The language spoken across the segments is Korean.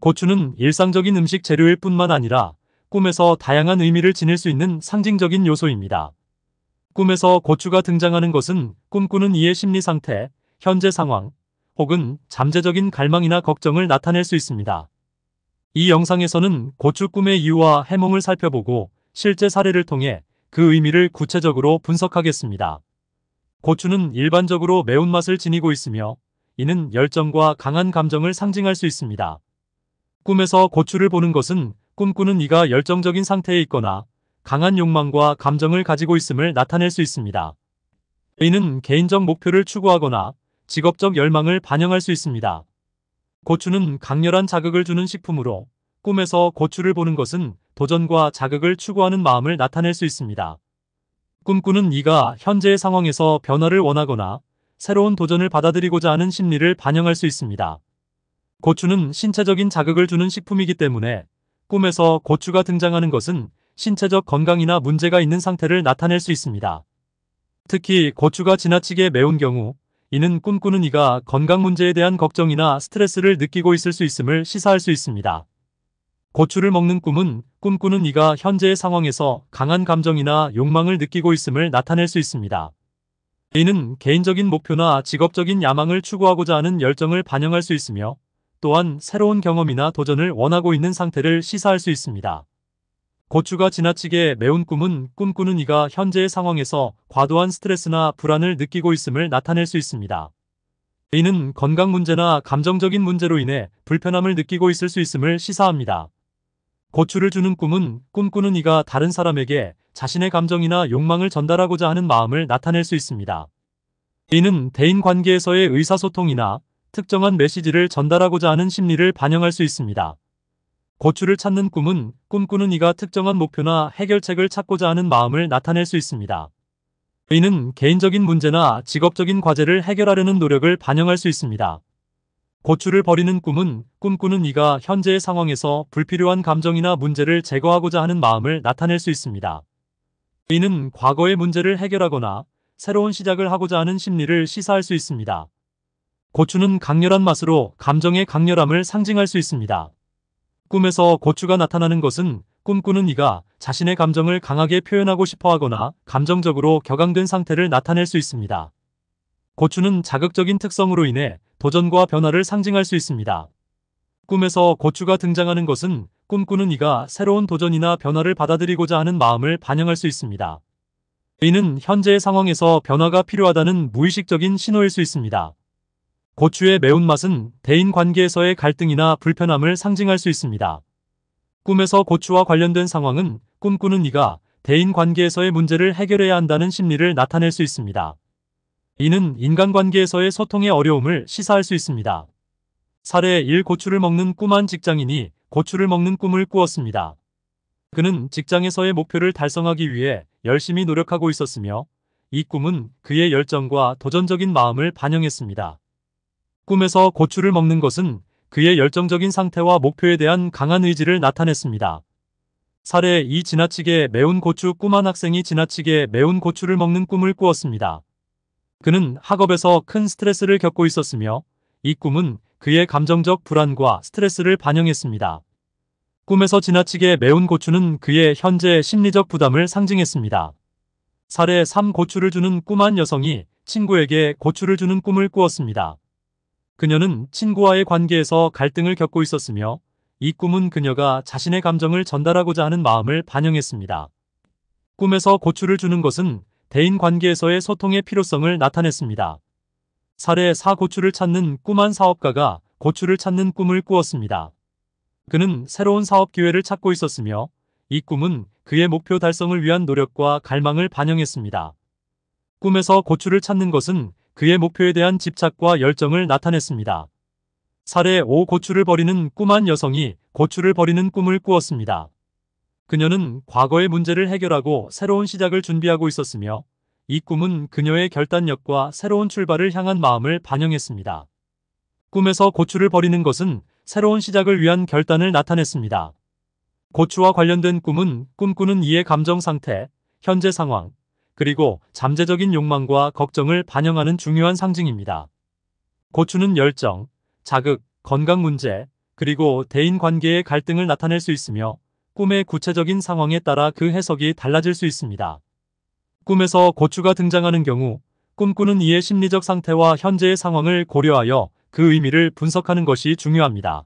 고추는 일상적인 음식 재료일 뿐만 아니라 꿈에서 다양한 의미를 지닐 수 있는 상징적인 요소입니다. 꿈에서 고추가 등장하는 것은 꿈꾸는 이의 심리 상태, 현재 상황, 혹은 잠재적인 갈망이나 걱정을 나타낼 수 있습니다. 이 영상에서는 고추 꿈의 이유와 해몽을 살펴보고 실제 사례를 통해 그 의미를 구체적으로 분석하겠습니다. 고추는 일반적으로 매운맛을 지니고 있으며 이는 열정과 강한 감정을 상징할 수 있습니다. 꿈에서 고추를 보는 것은 꿈꾸는 이가 열정적인 상태에 있거나 강한 욕망과 감정을 가지고 있음을 나타낼 수 있습니다. 이는 개인적 목표를 추구하거나 직업적 열망을 반영할 수 있습니다. 고추는 강렬한 자극을 주는 식품으로 꿈에서 고추를 보는 것은 도전과 자극을 추구하는 마음을 나타낼 수 있습니다. 꿈꾸는 이가 현재의 상황에서 변화를 원하거나 새로운 도전을 받아들이고자 하는 심리를 반영할 수 있습니다. 고추는 신체적인 자극을 주는 식품이기 때문에 꿈에서 고추가 등장하는 것은 신체적 건강이나 문제가 있는 상태를 나타낼 수 있습니다. 특히 고추가 지나치게 매운 경우 이는 꿈꾸는 이가 건강 문제에 대한 걱정이나 스트레스를 느끼고 있을 수 있음을 시사할 수 있습니다. 고추를 먹는 꿈은 꿈꾸는 이가 현재의 상황에서 강한 감정이나 욕망을 느끼고 있음을 나타낼 수 있습니다. 이는 개인적인 목표나 직업적인 야망을 추구하고자 하는 열정을 반영할 수 있으며 또한 새로운 경험이나 도전을 원하고 있는 상태를 시사할 수 있습니다. 고추가 지나치게 매운 꿈은 꿈꾸는 이가 현재의 상황에서 과도한 스트레스나 불안을 느끼고 있음을 나타낼 수 있습니다. 이는 건강 문제나 감정적인 문제로 인해 불편함을 느끼고 있을 수 있음을 시사합니다. 고추를 주는 꿈은 꿈꾸는 이가 다른 사람에게 자신의 감정이나 욕망을 전달하고자 하는 마음을 나타낼 수 있습니다. 이는 대인 관계에서의 의사소통이나 특정한 메시지를 전달하고자 하는 심리를 반영할 수 있습니다. 고추를 찾는 꿈은 꿈꾸는 이가 특정한 목표나 해결책을 찾고자 하는 마음을 나타낼 수 있습니다. 의는 개인적인 문제나 직업적인 과제를 해결하려는 노력을 반영할 수 있습니다. 고추를 버리는 꿈은 꿈꾸는 이가 현재의 상황에서 불필요한 감정이나 문제를 제거하고자 하는 마음을 나타낼 수 있습니다. 의는 과거의 문제를 해결하거나 새로운 시작을 하고자 하는 심리를 시사할 수 있습니다. 고추는 강렬한 맛으로 감정의 강렬함을 상징할 수 있습니다. 꿈에서 고추가 나타나는 것은 꿈꾸는 이가 자신의 감정을 강하게 표현하고 싶어 하거나 감정적으로 격앙된 상태를 나타낼 수 있습니다. 고추는 자극적인 특성으로 인해 도전과 변화를 상징할 수 있습니다. 꿈에서 고추가 등장하는 것은 꿈꾸는 이가 새로운 도전이나 변화를 받아들이고자 하는 마음을 반영할 수 있습니다. 이는 현재의 상황에서 변화가 필요하다는 무의식적인 신호일 수 있습니다. 고추의 매운맛은 대인관계에서의 갈등이나 불편함을 상징할 수 있습니다. 꿈에서 고추와 관련된 상황은 꿈꾸는 이가 대인관계에서의 문제를 해결해야 한다는 심리를 나타낼 수 있습니다. 이는 인간관계에서의 소통의 어려움을 시사할 수 있습니다. 사례 1 고추를 먹는 꿈한 직장인이 고추를 먹는 꿈을 꾸었습니다. 그는 직장에서의 목표를 달성하기 위해 열심히 노력하고 있었으며 이 꿈은 그의 열정과 도전적인 마음을 반영했습니다. 꿈에서 고추를 먹는 것은 그의 열정적인 상태와 목표에 대한 강한 의지를 나타냈습니다. 사례 2 지나치게 매운 고추 꿈한 학생이 지나치게 매운 고추를 먹는 꿈을 꾸었습니다. 그는 학업에서 큰 스트레스를 겪고 있었으며 이 꿈은 그의 감정적 불안과 스트레스를 반영했습니다. 꿈에서 지나치게 매운 고추는 그의 현재 심리적 부담을 상징했습니다. 사례 3 고추를 주는 꿈한 여성이 친구에게 고추를 주는 꿈을 꾸었습니다. 그녀는 친구와의 관계에서 갈등을 겪고 있었으며 이 꿈은 그녀가 자신의 감정을 전달하고자 하는 마음을 반영했습니다. 꿈에서 고추를 주는 것은 대인 관계에서의 소통의 필요성을 나타냈습니다. 사례 4 고추를 찾는 꿈한 사업가가 고추를 찾는 꿈을 꾸었습니다. 그는 새로운 사업 기회를 찾고 있었으며 이 꿈은 그의 목표 달성을 위한 노력과 갈망을 반영했습니다. 꿈에서 고추를 찾는 것은 그의 목표에 대한 집착과 열정을 나타냈습니다. 사례 5 고추를 버리는 꿈 한 여성이 고추를 버리는 꿈을 꾸었습니다. 그녀는 과거의 문제를 해결하고 새로운 시작을 준비하고 있었으며 이 꿈은 그녀의 결단력과 새로운 출발을 향한 마음을 반영했습니다. 꿈에서 고추를 버리는 것은 새로운 시작을 위한 결단을 나타냈습니다. 고추와 관련된 꿈은 꿈꾸는 이의 감정 상태, 현재 상황, 그리고 잠재적인 욕망과 걱정을 반영하는 중요한 상징입니다. 고추는 열정, 자극, 건강 문제, 그리고 대인 관계의 갈등을 나타낼 수 있으며 꿈의 구체적인 상황에 따라 그 해석이 달라질 수 있습니다. 꿈에서 고추가 등장하는 경우 꿈꾸는 이의 심리적 상태와 현재의 상황을 고려하여 그 의미를 분석하는 것이 중요합니다.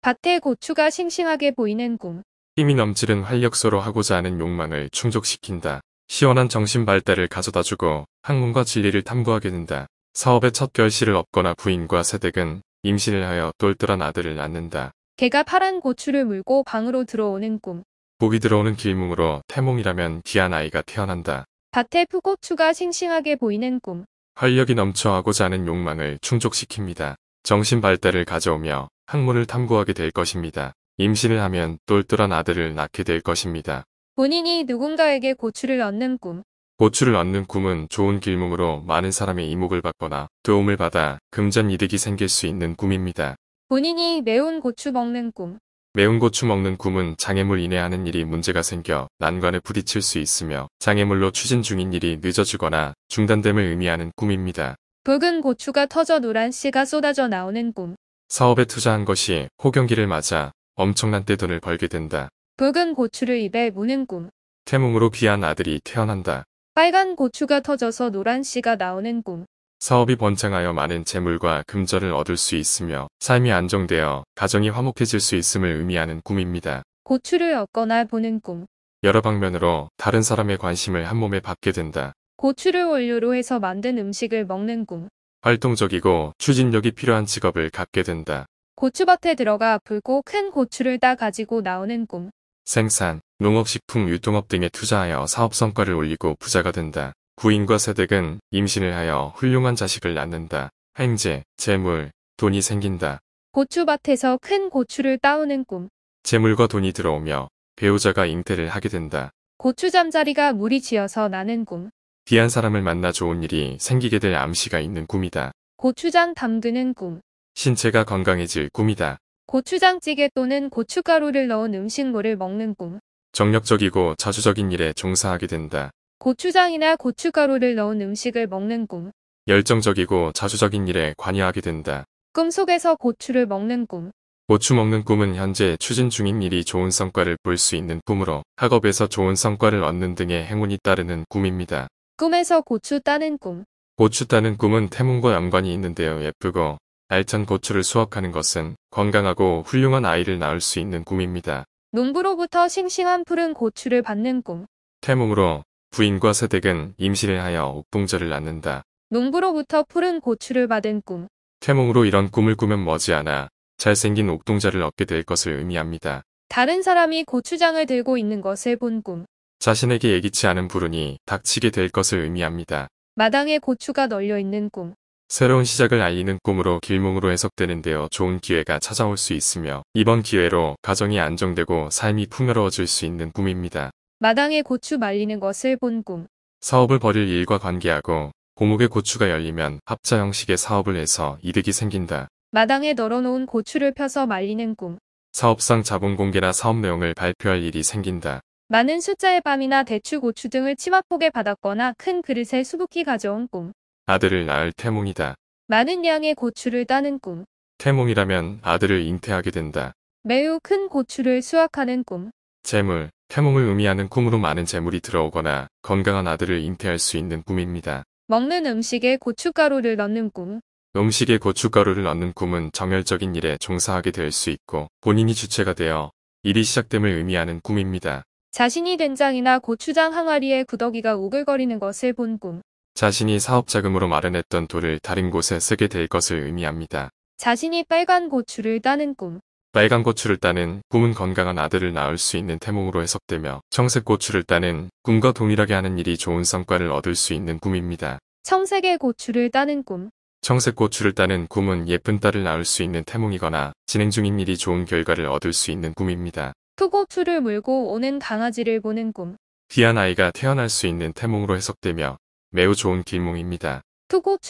밭에 고추가 싱싱하게 보이는 꿈. 힘이 넘치는 활력소로 하고자 하는 욕망을 충족시킨다. 시원한 정신 발달을 가져다주고 학문과 진리를 탐구하게 된다. 사업의 첫 결실을 얻거나 부인과 새댁은 임신을 하여 똘똘한 아들을 낳는다. 개가 파란 고추를 물고 방으로 들어오는 꿈. 복이 들어오는 길몽으로 태몽이라면 귀한 아이가 태어난다. 밭에 푸고추가 싱싱하게 보이는 꿈. 활력이 넘쳐 하고자 하는 욕망을 충족시킵니다. 정신 발달을 가져오며 학문을 탐구하게 될 것입니다. 임신을 하면 똘똘한 아들을 낳게 될 것입니다. 본인이 누군가에게 고추를 얻는 꿈. 고추를 얻는 꿈은 좋은 길몽으로 많은 사람의 이목을 받거나 도움을 받아 금전 이득이 생길 수 있는 꿈입니다. 본인이 매운 고추 먹는 꿈. 매운 고추 먹는 꿈은 장애물 인해하는 일이 문제가 생겨 난관에 부딪힐 수 있으며 장애물로 추진 중인 일이 늦어지거나 중단됨을 의미하는 꿈입니다. 붉은 고추가 터져 노란 씨가 쏟아져 나오는 꿈. 사업에 투자한 것이 호경기를 맞아 엄청난 떼돈을 벌게 된다. 붉은 고추를 입에 무는 꿈. 태몽으로 귀한 아들이 태어난다. 빨간 고추가 터져서 노란 씨가 나오는 꿈. 사업이 번창하여 많은 재물과 금전을 얻을 수 있으며 삶이 안정되어 가정이 화목해질 수 있음을 의미하는 꿈입니다. 고추를 얻거나 보는 꿈. 여러 방면으로 다른 사람의 관심을 한 몸에 받게 된다. 고추를 원료로 해서 만든 음식을 먹는 꿈. 활동적이고 추진력이 필요한 직업을 갖게 된다. 고추밭에 들어가 불고 큰 고추를 따 가지고 나오는 꿈. 생산, 농업식품 유통업 등에 투자하여 사업 성과를 올리고 부자가 된다. 구인과 세댁은 임신을 하여 훌륭한 자식을 낳는다. 행제, 재물, 돈이 생긴다. 고추밭에서 큰 고추를 따오는 꿈. 재물과 돈이 들어오며 배우자가 잉태를 하게 된다. 고추 잠자리가 물이 지어서 나는 꿈. 귀한 사람을 만나 좋은 일이 생기게 될 암시가 있는 꿈이다. 고추장 담그는 꿈. 신체가 건강해질 꿈이다. 고추장찌개 또는 고춧가루를 넣은 음식물을 먹는 꿈. 정력적이고 자주적인 일에 종사하게 된다. 고추장이나 고춧가루를 넣은 음식을 먹는 꿈. 열정적이고 자주적인 일에 관여하게 된다. 꿈속에서 고추를 먹는 꿈. 고추 먹는 꿈은 현재 추진 중인 일이 좋은 성과를 볼 수 있는 꿈으로 학업에서 좋은 성과를 얻는 등의 행운이 따르는 꿈입니다. 꿈에서 고추 따는 꿈. 고추 따는 꿈은 태몽과 연관이 있는데요. 예쁘고 알찬 고추를 수확하는 것은 건강하고 훌륭한 아이를 낳을 수 있는 꿈입니다. 농부로부터 싱싱한 푸른 고추를 받는 꿈. 태몽으로 부인과 새댁은 임신을 하여 옥동자를 낳는다. 농부로부터 푸른 고추를 받은 꿈. 태몽으로 이런 꿈을 꾸면 머지않아 잘생긴 옥동자를 얻게 될 것을 의미합니다. 다른 사람이 고추장을 들고 있는 것을 본 꿈. 자신에게 예기치 않은 불운이 닥치게 될 것을 의미합니다. 마당에 고추가 널려 있는 꿈. 새로운 시작을 알리는 꿈으로 길몽으로 해석되는데요. 좋은 기회가 찾아올 수 있으며 이번 기회로 가정이 안정되고 삶이 풍요로워질 수 있는 꿈입니다. 마당에 고추 말리는 것을 본 꿈. 사업을 벌일 일과 관계하고 고목에 고추가 열리면 합자 형식의 사업을 해서 이득이 생긴다. 마당에 널어놓은 고추를 펴서 말리는 꿈. 사업상 자본 공개나 사업 내용을 발표할 일이 생긴다. 많은 숫자의 밤이나 대추 고추 등을 치마폭에 받았거나 큰 그릇에 수북히 가져온 꿈. 아들을 낳을 태몽이다. 많은 양의 고추를 따는 꿈. 태몽이라면 아들을 잉태하게 된다. 매우 큰 고추를 수확하는 꿈. 재물, 태몽을 의미하는 꿈으로 많은 재물이 들어오거나 건강한 아들을 잉태할 수 있는 꿈입니다. 먹는 음식에 고춧가루를 넣는 꿈. 음식에 고춧가루를 넣는 꿈은 정열적인 일에 종사하게 될 수 있고 본인이 주체가 되어 일이 시작됨을 의미하는 꿈입니다. 자신이 된장이나 고추장 항아리에 구더기가 오글거리는 것을 본 꿈. 자신이 사업자금으로 마련했던 돈을 다른 곳에 쓰게 될 것을 의미합니다. 자신이 빨간 고추를 따는 꿈. 빨간 고추를 따는 꿈은 건강한 아들을 낳을 수 있는 태몽으로 해석되며 청색 고추를 따는 꿈과 동일하게 하는 일이 좋은 성과를 얻을 수 있는 꿈입니다. 청색의 고추를 따는 꿈. 청색 고추를 따는 꿈은 예쁜 딸을 낳을 수 있는 태몽이거나 진행 중인 일이 좋은 결과를 얻을 수 있는 꿈입니다. 투고추를 물고 오는 강아지를 보는 꿈. 귀한 아이가 태어날 수 있는 태몽으로 해석되며 매우 좋은 길몽입니다.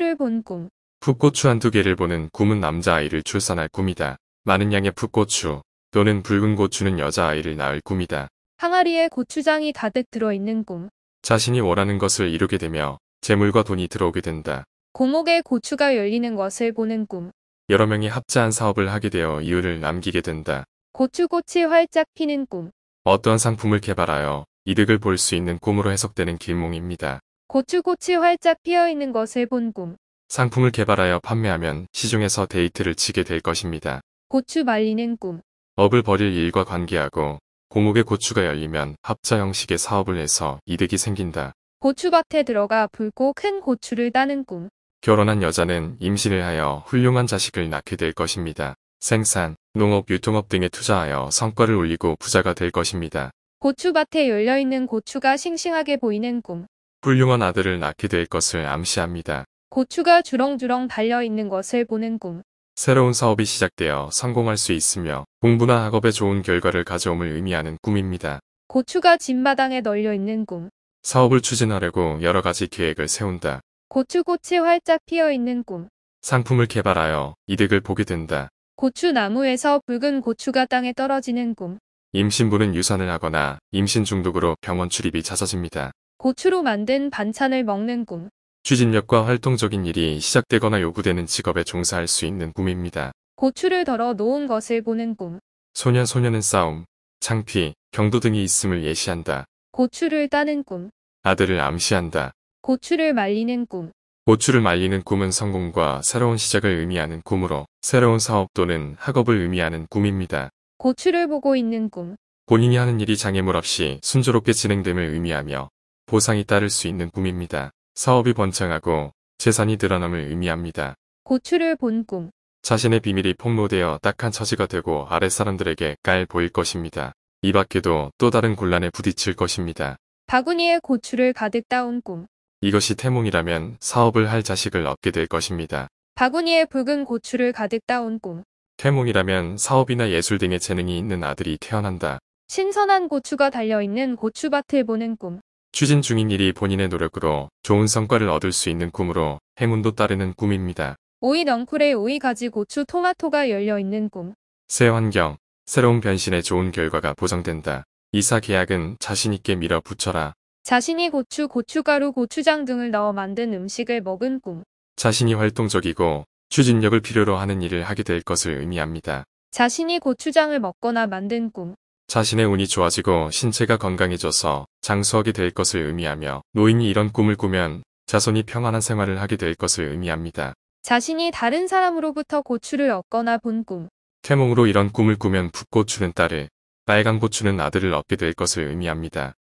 풋고추를 본 꿈. 풋고추 한 두 개를 보는 꿈은 남자아이를 출산할 꿈이다. 많은 양의 풋고추 또는 붉은 고추는 여자아이를 낳을 꿈이다. 항아리에 고추장이 가득 들어있는 꿈. 자신이 원하는 것을 이루게 되며 재물과 돈이 들어오게 된다. 고목에 고추가 열리는 것을 보는 꿈. 여러 명이 합자한 사업을 하게 되어 이유를 남기게 된다. 고추꽃이 활짝 피는 꿈. 어떠한 상품을 개발하여 이득을 볼 수 있는 꿈으로 해석되는 길몽입니다. 고추꽃이 활짝 피어있는 것을 본 꿈. 상품을 개발하여 판매하면 시중에서 데이트를 치게 될 것입니다. 고추 말리는 꿈. 업을 벌일 일과 관계하고 고목의 고추가 열리면 합자 형식의 사업을 해서 이득이 생긴다. 고추밭에 들어가 붉고 큰 고추를 따는 꿈. 결혼한 여자는 임신을 하여 훌륭한 자식을 낳게 될 것입니다. 생산, 농업, 유통업 등에 투자하여 성과를 올리고 부자가 될 것입니다. 고추밭에 열려있는 고추가 싱싱하게 보이는 꿈. 훌륭한 아들을 낳게 될 것을 암시합니다. 고추가 주렁주렁 달려있는 것을 보는 꿈. 새로운 사업이 시작되어 성공할 수 있으며 공부나 학업에 좋은 결과를 가져옴을 의미하는 꿈입니다. 고추가 집마당에 널려있는 꿈. 사업을 추진하려고 여러 가지 계획을 세운다. 고추꽃이 활짝 피어있는 꿈. 상품을 개발하여 이득을 보게 된다. 고추나무에서 붉은 고추가 땅에 떨어지는 꿈. 임신부는 유산을 하거나 임신 중독으로 병원 출입이 잦아집니다. 고추로 만든 반찬을 먹는 꿈. 추진력과 활동적인 일이 시작되거나 요구되는 직업에 종사할 수 있는 꿈입니다. 고추를 덜어 놓은 것을 보는 꿈. 소년 소녀는 싸움, 창피, 경도 등이 있음을 예시한다. 고추를 따는 꿈. 아들을 암시한다. 고추를 말리는 꿈. 고추를 말리는 꿈은 성공과 새로운 시작을 의미하는 꿈으로 새로운 사업 또는 학업을 의미하는 꿈입니다. 고추를 보고 있는 꿈. 본인이 하는 일이 장애물 없이 순조롭게 진행됨을 의미하며 보상이 따를 수 있는 꿈입니다. 사업이 번창하고 재산이 늘어남을 의미합니다. 고추를 본 꿈. 자신의 비밀이 폭로되어 딱한 처지가 되고 아랫사람들에게 깔 보일 것입니다. 이 밖에도 또 다른 곤란에 부딪힐 것입니다. 바구니에 고추를 가득 따온 꿈. 이것이 태몽이라면 사업을 할 자식을 얻게 될 것입니다. 바구니에 붉은 고추를 가득 따온 꿈. 태몽이라면 사업이나 예술 등의 재능이 있는 아들이 태어난다. 신선한 고추가 달려있는 고추밭을 보는 꿈. 추진 중인 일이 본인의 노력으로 좋은 성과를 얻을 수 있는 꿈으로 행운도 따르는 꿈입니다. 오이 넝쿨의 오이 가지 고추 토마토가 열려있는 꿈. 새 환경, 새로운 변신에 좋은 결과가 보장된다. 이사 계약은 자신있게 밀어붙여라. 자신이 고추, 고추가루, 고추장 등을 넣어 만든 음식을 먹은 꿈. 자신이 활동적이고 추진력을 필요로 하는 일을 하게 될 것을 의미합니다. 자신이 고추장을 먹거나 만든 꿈. 자신의 운이 좋아지고 신체가 건강해져서 장수하게 될 것을 의미하며 노인이 이런 꿈을 꾸면 자손이 평안한 생활을 하게 될 것을 의미합니다. 자신이 다른 사람으로부터 고추를 얻거나 본 꿈. 태몽으로 이런 꿈을 꾸면 붓고추는 딸을, 빨간 고추는 아들을 얻게 될 것을 의미합니다.